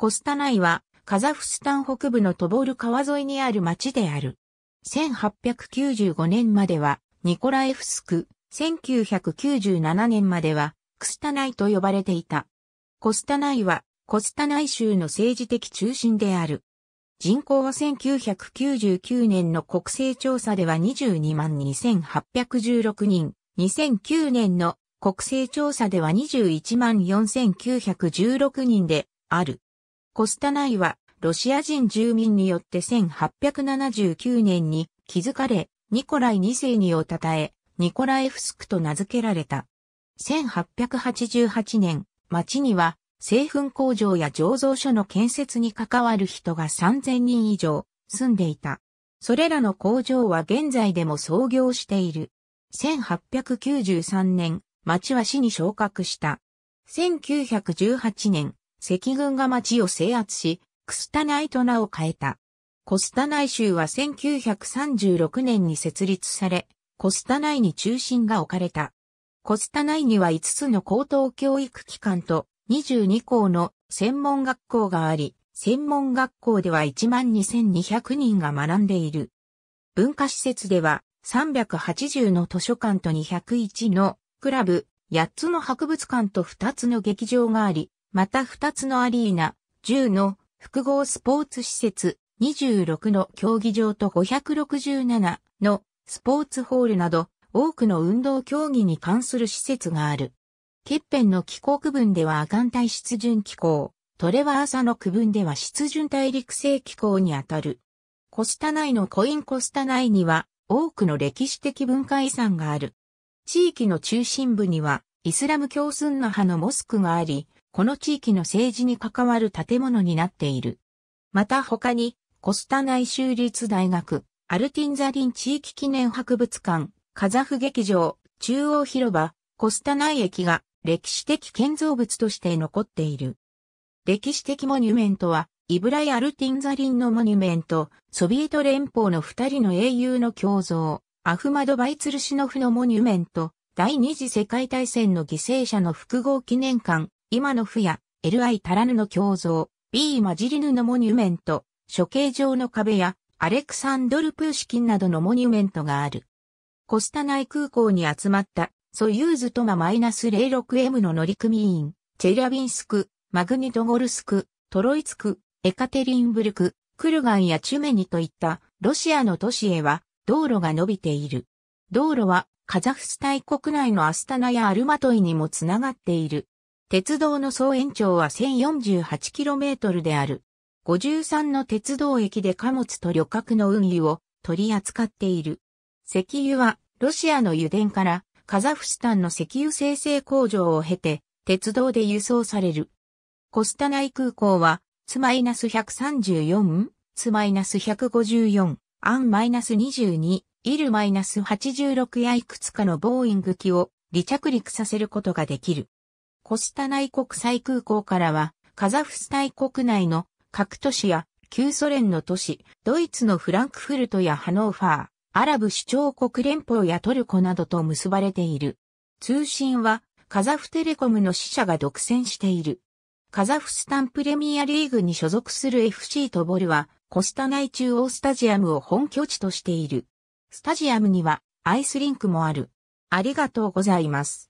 コスタナイは、カザフスタン北部のトボール川沿いにある町である。1895年までは、ニコライフスク、1997年までは、クスタナイと呼ばれていた。コスタナイは、コスタナイ州の政治的中心である。人口は1999年の国勢調査では22万2816人、2009年の国勢調査では21万4916人である。コスタナイは、ロシア人住民によって1879年に築かれ、ニコライ2世にを称え、ニコライフスクと名付けられた。1888年、町には、製粉工場や醸造所の建設に関わる人が3000人以上住んでいた。それらの工場は現在でも創業している。1893年、町は市に昇格した。1918年、赤軍が町を制圧し、クスタナイと名を変えた。コスタナイ州は1936年に設立され、コスタナイに中心が置かれた。コスタナイには5つの高等教育機関と22校の専門学校があり、専門学校では12,200人が学んでいる。文化施設では380の図書館と201のクラブ、8つの博物館と2つの劇場があり、また2つのアリーナ、10の複合スポーツ施設、26の競技場と567のスポーツホールなど多くの運動競技に関する施設がある。欠片の気候区分では亜寒帯湿潤気候、トレワーサの区分では湿潤大陸性気候にあたる。コスタ内のコインコスタ内には多くの歴史的文化遺産がある。地域の中心部にはイスラム教スンナ派のモスクがあり、この地域の政治に関わる建物になっている。また他に、コスタナイ州立大学、アルティンザリン地域記念博物館、カザフ劇場、中央広場、コスタナイ駅が歴史的建造物として残っている。歴史的モニュメントは、イブライ・アルティンザリンのモニュメント、ソビエト連邦の二人の英雄の胸像、アフマド・バイツルシノフのモニュメント、第二次世界大戦の犠牲者の複合記念館、今の府や、L.I. タラヌの胸像、B. マジリヌのモニュメント、処刑場の壁や、アレクサンドル・プーシキンなどのモニュメントがある。コスタナイ空港に集まった、ソユーズトマ -06M の乗組員、チェリャビンスク、マグニトゴルスク、トロイツク、エカテリンブルク、クルガンやチュメニといったロシアの都市へは道路が伸びている。道路はカザフスタイ国内のアスタナやアルマトイにもつながっている。鉄道の総延長は 1048km である。53の鉄道駅で貨物と旅客の運輸を取り扱っている。石油はロシアの油田からカザフスタンの石油生成工場を経て鉄道で輸送される。コスタナイ空港はツマイナス134、ツマイナス154、アンマイナス22、イルマイナス86やいくつかのボーイング機を離着陸させることができる。コスタ内国際空港からは、カザフスタイ国内の各都市や旧ソ連の都市、ドイツのフランクフルトやハノーファー、アラブ首長国連邦やトルコなどと結ばれている。通信はカザフテレコムの支社が独占している。カザフスタンプレミアリーグに所属する FC トボルはコスタナイ中央スタジアムを本拠地としている。スタジアムにはアイスリンクもある。ありがとうございます。